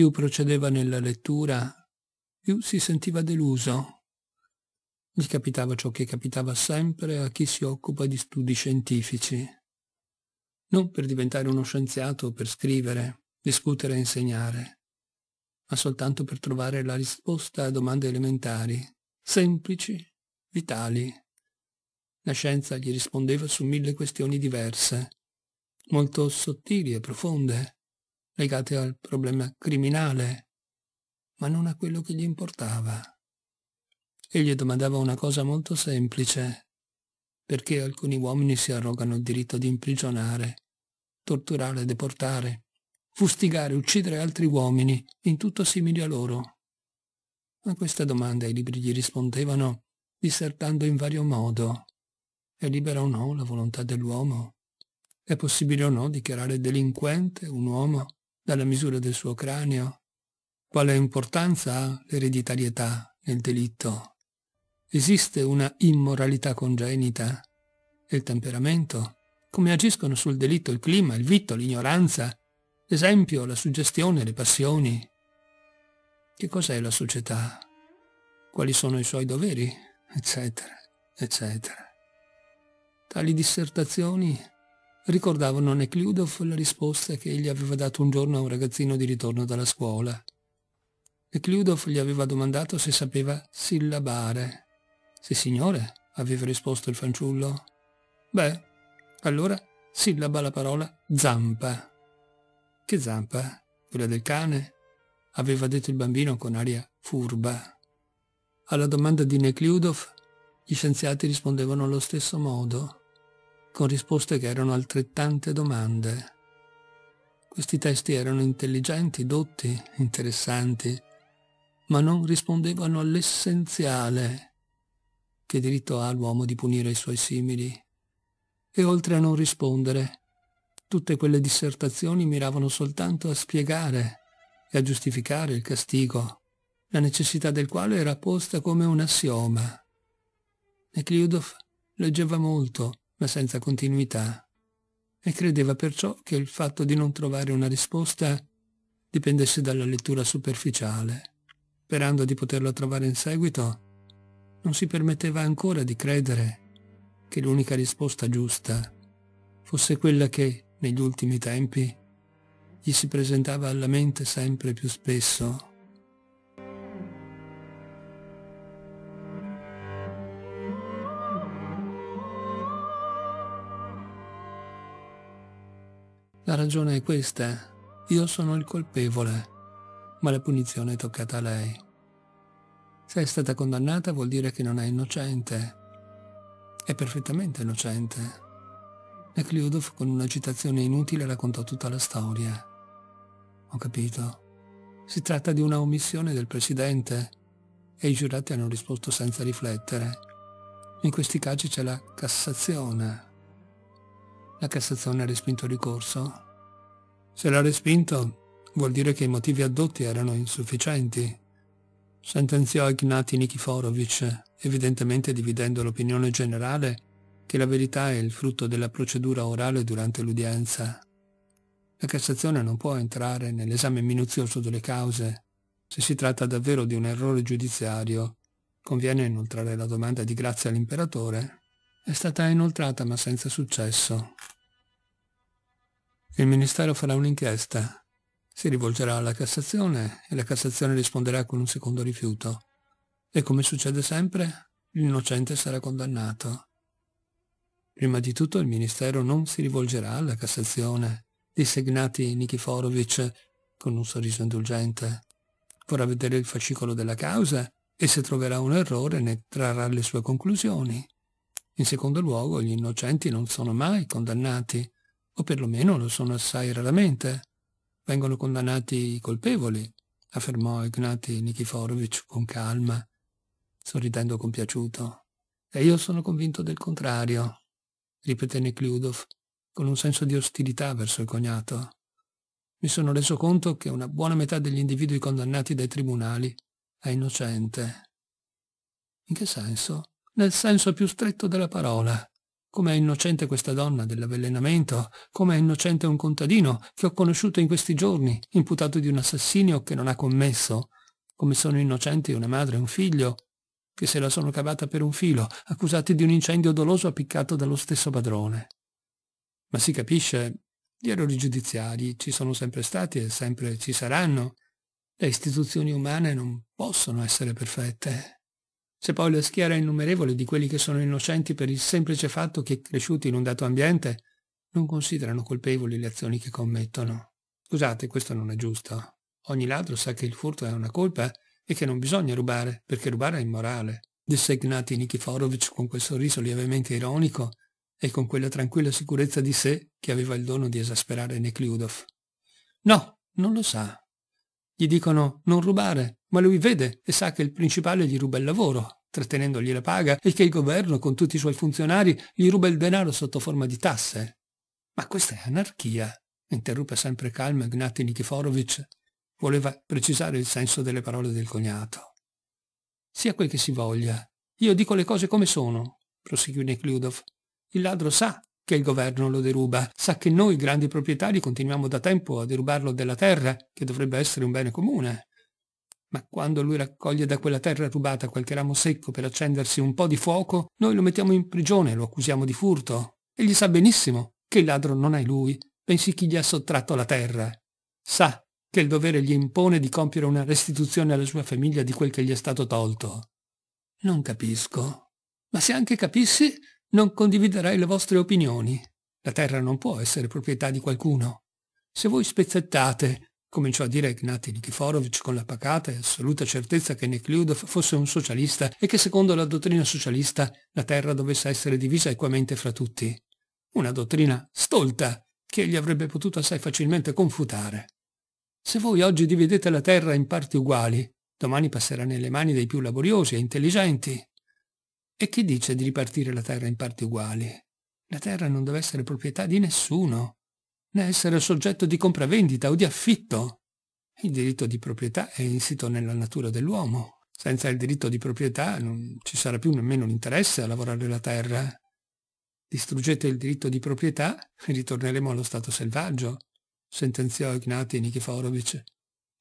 Più procedeva nella lettura, più si sentiva deluso. Gli capitava ciò che capitava sempre a chi si occupa di studi scientifici. Non per diventare uno scienziato, per scrivere, discutere e insegnare, ma soltanto per trovare la risposta a domande elementari, semplici, vitali. La scienza gli rispondeva su mille questioni diverse, molto sottili e profonde, legate al problema criminale, ma non a quello che gli importava. Egli domandava una cosa molto semplice, perché alcuni uomini si arrogano il diritto di imprigionare, torturare, deportare, fustigare, uccidere altri uomini, in tutto simili a loro. A questa domanda i libri gli rispondevano dissertando in vario modo. È libera o no la volontà dell'uomo? È possibile o no dichiarare delinquente un uomo dalla misura del suo cranio? Quale importanza ha l'ereditarietà nel delitto? Esiste una immoralità congenita? E il temperamento? Come agiscono sul delitto il clima, il vitto, l'ignoranza, l'esempio, la suggestione, le passioni? Che cos'è la società? Quali sono i suoi doveri? Eccetera, eccetera. Tali dissertazioni ricordavano a Nekhludoff la risposta che egli aveva dato un giorno a un ragazzino di ritorno dalla scuola. Nekhludoff gli aveva domandato se sapeva sillabare. Sì, signore, aveva risposto il fanciullo. Beh, allora sillaba la parola zampa. Che zampa? Quella del cane? aveva detto il bambino con aria furba. Alla domanda di Nekhludoff, gli scienziati rispondevano allo stesso modo con risposte che erano altrettante domande. Questi testi erano intelligenti, dotti, interessanti, ma non rispondevano all'essenziale che diritto ha l'uomo di punire i suoi simili. E oltre a non rispondere, tutte quelle dissertazioni miravano soltanto a spiegare e a giustificare il castigo, la necessità del quale era posta come un assioma. Nekliudov leggeva molto, ma senza continuità, e credeva perciò che il fatto di non trovare una risposta dipendesse dalla lettura superficiale. Sperando di poterla trovare in seguito, non si permetteva ancora di credere che l'unica risposta giusta fosse quella che, negli ultimi tempi, gli si presentava alla mente sempre più spesso. La ragione è questa. Io sono il colpevole, ma la punizione è toccata a lei. Se è stata condannata vuol dire che non è innocente. È perfettamente innocente. Nekliudov con un'agitazione inutile raccontò tutta la storia. Ho capito. Si tratta di una omissione del presidente e i giurati hanno risposto senza riflettere. In questi casi c'è la Cassazione, la Cassazione ha respinto il ricorso. Se l'ha respinto, vuol dire che i motivi addotti erano insufficienti. Sentenziò Ignati Nikiforovich, evidentemente dividendo l'opinione generale che la verità è il frutto della procedura orale durante l'udienza. La Cassazione non può entrare nell'esame minuzioso delle cause. Se si tratta davvero di un errore giudiziario, conviene inoltrare la domanda di grazia all'imperatore. È stata inoltrata ma senza successo. Il Ministero farà un'inchiesta, si rivolgerà alla Cassazione e la Cassazione risponderà con un secondo rifiuto. E come succede sempre, l'innocente sarà condannato. Prima di tutto il Ministero non si rivolgerà alla Cassazione, disse Gnati Nikiforovic con un sorriso indulgente. Vorrà vedere il fascicolo della causa e se troverà un errore ne trarrà le sue conclusioni. In secondo luogo, gli innocenti non sono mai condannati, o perlomeno lo sono assai raramente. Vengono condannati i colpevoli, affermò Ignati Nikiforovitch con calma, sorridendo compiaciuto. E io sono convinto del contrario, ripeté Nekliudov con un senso di ostilità verso il cognato. Mi sono reso conto che una buona metà degli individui condannati dai tribunali è innocente. In che senso? Nel senso più stretto della parola, Com'è innocente questa donna dell'avvelenamento, com'è innocente un contadino che ho conosciuto in questi giorni, imputato di un assassinio che non ha commesso, come sono innocenti una madre e un figlio, che se la sono cavata per un filo, accusati di un incendio doloso appiccato dallo stesso padrone. Ma si capisce, gli errori giudiziari ci sono sempre stati e sempre ci saranno. Le istituzioni umane non possono essere perfette. Se poi la schiera innumerevole di quelli che sono innocenti per il semplice fatto che, cresciuti in un dato ambiente, non considerano colpevoli le azioni che commettono. Scusate, questo non è giusto. Ogni ladro sa che il furto è una colpa e che non bisogna rubare, perché rubare è immorale, disse Ignati Nikiforovich con quel sorriso lievemente ironico e con quella tranquilla sicurezza di sé che aveva il dono di esasperare Nekliudov. No, non lo sa, gli dicono non rubare, ma lui vede e sa che il principale gli ruba il lavoro, trattenendogli la paga, e che il governo, con tutti i suoi funzionari, gli ruba il denaro sotto forma di tasse. Ma questa è anarchia, interruppe sempre calmo Ignati Nikiforovitch. Voleva precisare il senso delle parole del cognato. Sia quel che si voglia, io dico le cose come sono, proseguì Nekludov. Il ladro sa che il governo lo deruba, sa che noi grandi proprietari continuiamo da tempo a derubarlo della terra, che dovrebbe essere un bene comune. Ma quando lui raccoglie da quella terra rubata qualche ramo secco per accendersi un po' di fuoco, noi lo mettiamo in prigione, lo accusiamo di furto. Egli sa benissimo che il ladro non è lui, bensì chi gli ha sottratto la terra. Sa che il dovere gli impone di compiere una restituzione alla sua famiglia di quel che gli è stato tolto. Non capisco. Ma se anche capissi, non condividerai le vostre opinioni. La terra non può essere proprietà di qualcuno. Se voi spezzettate, cominciò a dire Ignati Nikiforovich con la pacata e assoluta certezza che Nekhludov fosse un socialista e che secondo la dottrina socialista la terra dovesse essere divisa equamente fra tutti. Una dottrina stolta che egli avrebbe potuto assai facilmente confutare. Se voi oggi dividete la terra in parti uguali, domani passerà nelle mani dei più laboriosi e intelligenti. E chi dice di ripartire la terra in parti uguali? La terra non deve essere proprietà di nessuno, né essere soggetto di compravendita o di affitto. Il diritto di proprietà è insito nella natura dell'uomo. Senza il diritto di proprietà non ci sarà più nemmeno l'interesse a lavorare la terra. Distruggete il diritto di proprietà e ritorneremo allo stato selvaggio, sentenziò Ignati Nikiforovich,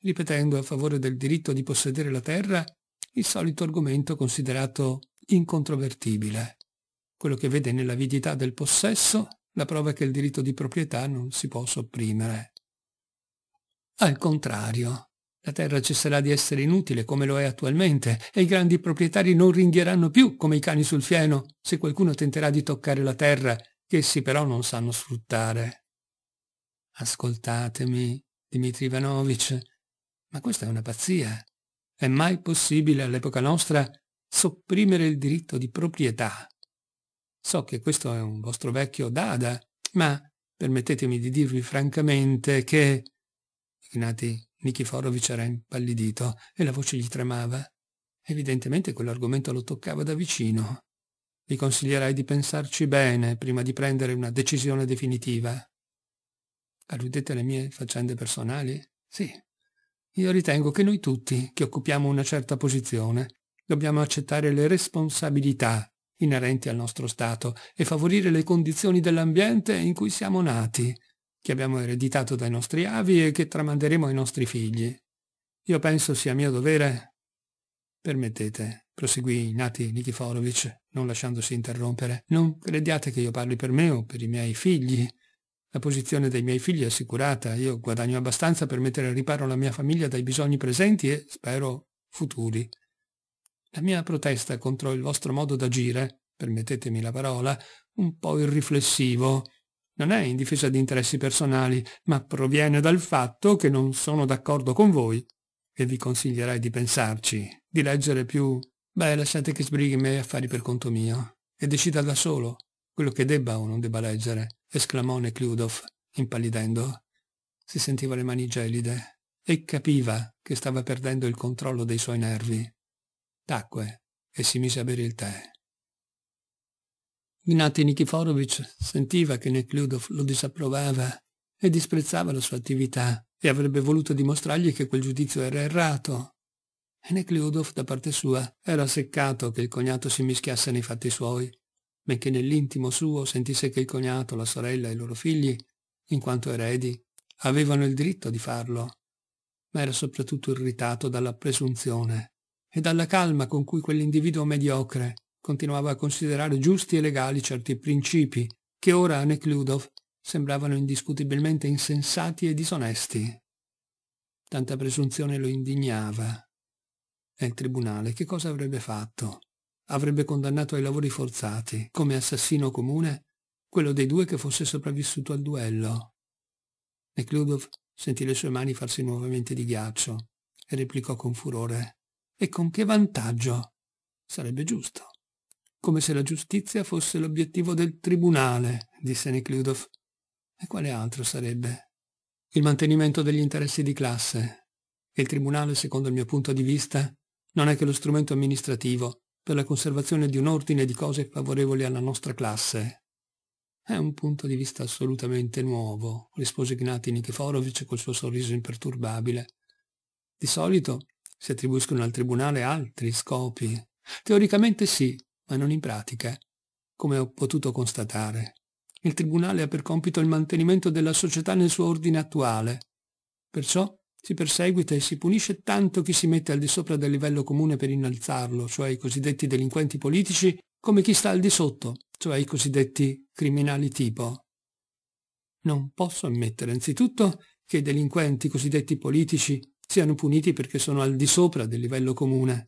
ripetendo a favore del diritto di possedere la terra il solito argomento considerato incontrovertibile. Quello che vede nell'avidità del possesso la prova che il diritto di proprietà non si può sopprimere. Al contrario, la terra cesserà di essere inutile come lo è attualmente e i grandi proprietari non ringhieranno più come i cani sul fieno se qualcuno tenterà di toccare la terra che essi però non sanno sfruttare. Ascoltatemi, Dmitri Ivanovich, ma questa è una pazzia. È mai possibile all'epoca nostra sopprimere il diritto di proprietà. So che questo è un vostro vecchio dada, ma permettetemi di dirvi francamente che... Ignati Nikiforovich era impallidito e la voce gli tremava. Evidentemente quell'argomento lo toccava da vicino. Vi consiglierai di pensarci bene prima di prendere una decisione definitiva. Alludete alle mie faccende personali? Sì. Io ritengo che noi tutti, che occupiamo una certa posizione, dobbiamo accettare le responsabilità inerenti al nostro Stato e favorire le condizioni dell'ambiente in cui siamo nati, che abbiamo ereditato dai nostri avi e che tramanderemo ai nostri figli. Io penso sia mio dovere... Permettete, proseguì Nati Nikiforovich, non lasciandosi interrompere, non crediate che io parli per me o per i miei figli. La posizione dei miei figli è assicurata, io guadagno abbastanza per mettere a riparo la mia famiglia dai bisogni presenti e, spero, futuri. La mia protesta contro il vostro modo d'agire, permettetemi la parola, un po' irriflessivo, non è in difesa di interessi personali, ma proviene dal fatto che non sono d'accordo con voi e vi consiglierei di pensarci, di leggere più... Beh, lasciate che sbrighi i miei affari per conto mio e decida da solo quello che debba o non debba leggere, esclamò Nekludov, impallidendo. Si sentiva le mani gelide e capiva che stava perdendo il controllo dei suoi nervi. Tacque e si mise a bere il tè. Gnati Nikiforovitch sentiva che Nekludov lo disapprovava e disprezzava la sua attività e avrebbe voluto dimostrargli che quel giudizio era errato. E Nekludov, da parte sua, era seccato che il cognato si mischiasse nei fatti suoi, benché nell'intimo suo sentisse che il cognato, la sorella e i loro figli, in quanto eredi, avevano il diritto di farlo, ma era soprattutto irritato dalla presunzione e dalla calma con cui quell'individuo mediocre continuava a considerare giusti e legali certi principi che ora a Nekludov sembravano indiscutibilmente insensati e disonesti. Tanta presunzione lo indignava. E il tribunale che cosa avrebbe fatto? Avrebbe condannato ai lavori forzati, come assassino comune, quello dei due che fosse sopravvissuto al duello. Nekludov sentì le sue mani farsi nuovamente di ghiaccio e replicò con furore e con che vantaggio? Sarebbe giusto. Come se la giustizia fosse l'obiettivo del tribunale, disse Nekludov. E quale altro sarebbe? Il mantenimento degli interessi di classe. Il tribunale, secondo il mio punto di vista, non è che lo strumento amministrativo per la conservazione di un ordine di cose favorevoli alla nostra classe. È un punto di vista assolutamente nuovo, rispose Gnati Nikiforovic col suo sorriso imperturbabile. Di solito si attribuiscono al tribunale altri scopi? Teoricamente sì, ma non in pratica, come ho potuto constatare. Il tribunale ha per compito il mantenimento della società nel suo ordine attuale. Perciò si perseguita e si punisce tanto chi si mette al di sopra del livello comune per innalzarlo, cioè i cosiddetti delinquenti politici, come chi sta al di sotto, cioè i cosiddetti criminali tipo. Non posso ammettere anzitutto che i delinquenti cosiddetti politici siano puniti perché sono al di sopra del livello comune.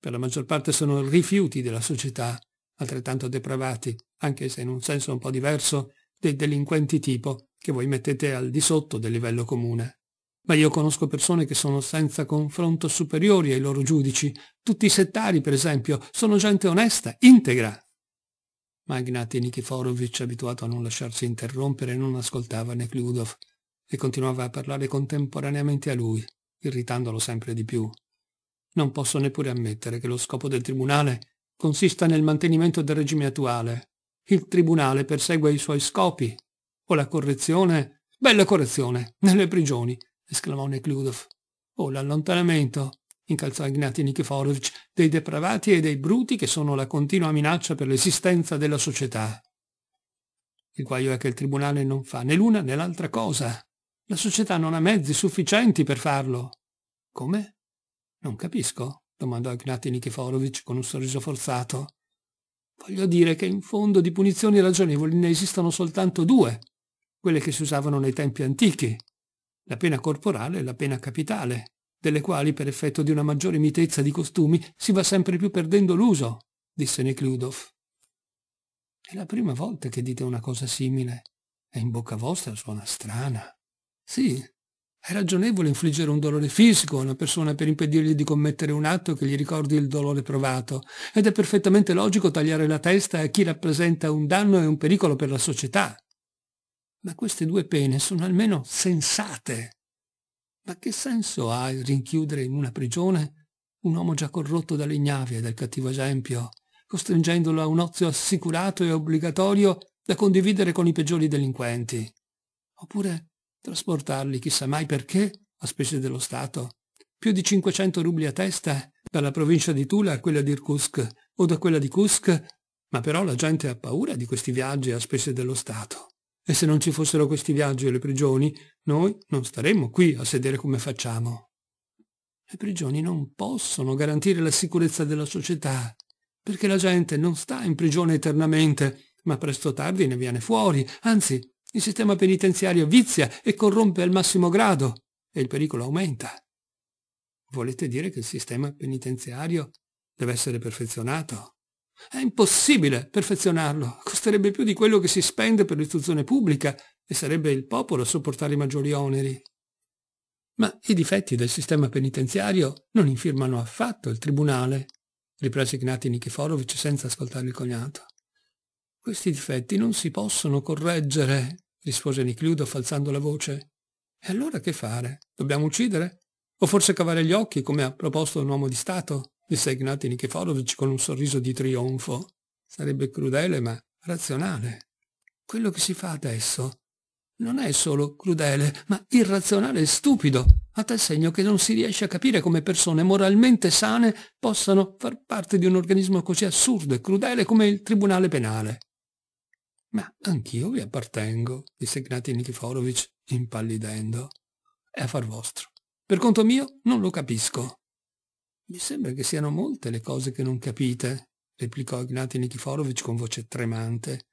Per la maggior parte sono rifiuti della società, altrettanto depravati, anche se in un senso un po' diverso, dei delinquenti tipo che voi mettete al di sotto del livello comune. Ma io conosco persone che sono senza confronto superiori ai loro giudici. Tutti i settari, per esempio, sono gente onesta, integra. Ma Ignati Nikiforovich, abituato a non lasciarsi interrompere, non ascoltava Nekludov e continuava a parlare contemporaneamente a lui, irritandolo sempre di più. Non posso neppure ammettere che lo scopo del Tribunale consista nel mantenimento del regime attuale. Il Tribunale persegue i suoi scopi. O la correzione, bella correzione, nelle prigioni, esclamò Nekludov. O l'allontanamento, incalzò Ignati Nikiforovich, dei depravati e dei bruti che sono la continua minaccia per l'esistenza della società. Il guaio è che il Tribunale non fa né l'una né l'altra cosa. La società non ha mezzi sufficienti per farlo. Come? Non capisco, domandò Ignati Nikiforovich con un sorriso forzato. Voglio dire che in fondo di punizioni ragionevoli ne esistono soltanto due, quelle che si usavano nei tempi antichi, la pena corporale e la pena capitale, delle quali per effetto di una maggiore mitezza di costumi si va sempre più perdendo l'uso, disse Nekludov. È la prima volta che dite una cosa simile, e in bocca vostra suona strana. Sì, è ragionevole infliggere un dolore fisico a una persona per impedirgli di commettere un atto che gli ricordi il dolore provato, ed è perfettamente logico tagliare la testa a chi rappresenta un danno e un pericolo per la società. Ma queste due pene sono almeno sensate. Ma che senso ha il rinchiudere in una prigione un uomo già corrotto dalle ignavie e dal cattivo esempio, costringendolo a un ozio assicurato e obbligatorio da condividere con i peggiori delinquenti? Oppure trasportarli chissà mai perché a spese dello Stato. Più di 500 rubli a testa dalla provincia di Tula a quella di Irkutsk o da quella di Kusk, ma però la gente ha paura di questi viaggi a spese dello Stato. E se non ci fossero questi viaggi e le prigioni, noi non staremmo qui a sedere come facciamo. Le prigioni non possono garantire la sicurezza della società, perché la gente non sta in prigione eternamente, ma presto o tardi ne viene fuori, anzi il sistema penitenziario vizia e corrompe al massimo grado e il pericolo aumenta. Volete dire che il sistema penitenziario deve essere perfezionato? È impossibile perfezionarlo, costerebbe più di quello che si spende per l'istruzione pubblica e sarebbe il popolo a sopportare i maggiori oneri. Ma i difetti del sistema penitenziario non infirmano affatto il tribunale, riprese Ignati Nikiforovich senza ascoltare il cognato. Questi difetti non si possono correggere, rispose Nicliudov alzando la voce. E allora che fare? Dobbiamo uccidere? O forse cavare gli occhi, come ha proposto un uomo di Stato? disse Ignati Nikiforovich con un sorriso di trionfo. Sarebbe crudele, ma razionale. Quello che si fa adesso non è solo crudele, ma irrazionale e stupido, a tal segno che non si riesce a capire come persone moralmente sane possano far parte di un organismo così assurdo e crudele come il Tribunale Penale. Ma anch'io vi appartengo, disse Gnati Nikiforovich, impallidendo. È affar vostro. Per conto mio non lo capisco. Mi sembra che siano molte le cose che non capite, replicò Ignati Nikiforovich con voce tremante.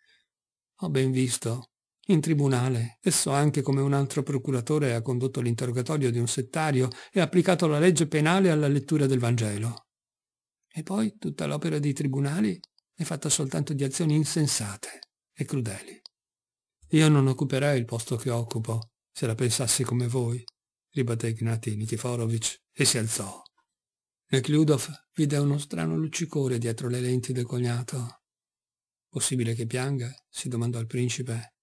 Ho ben visto. In tribunale, e so anche come un altro procuratore ha condotto l'interrogatorio di un settario e applicato la legge penale alla lettura del Vangelo. E poi tutta l'opera dei tribunali è fatta soltanto di azioni insensate e crudeli. Io non occuperei il posto che occupo, se la pensassi come voi, ribatté Ignati Nikiforovich e si alzò. Nekhludov vide uno strano luccicore dietro le lenti del cognato. Possibile che pianga? si domandò il principe.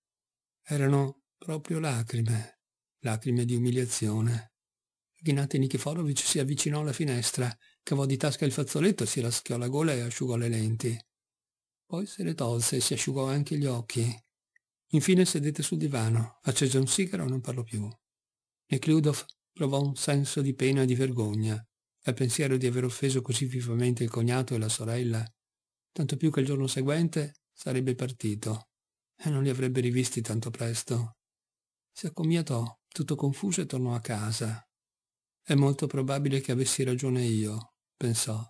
Erano proprio lacrime, lacrime di umiliazione. Ghinati Nikiforovich si avvicinò alla finestra, cavò di tasca il fazzoletto, si raschiò la gola e asciugò le lenti. Poi se le tolse e si asciugò anche gli occhi. Infine sedette sul divano, accese un sigaro e non parlò più. Nekludov provò un senso di pena e di vergogna al pensiero di aver offeso così vivamente il cognato e la sorella, tanto più che il giorno seguente sarebbe partito e non li avrebbe rivisti tanto presto. Si accomiatò, tutto confuso, e tornò a casa. È molto probabile che avessi ragione io, pensò.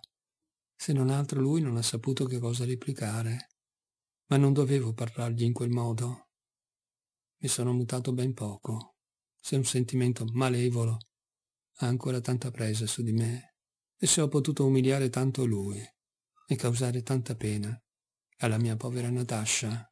Se non altro lui non ha saputo che cosa replicare, ma non dovevo parlargli in quel modo. Mi sono mutato ben poco, se un sentimento malevolo ha ancora tanta presa su di me, e se ho potuto umiliare tanto lui e causare tanta pena alla mia povera Natasha.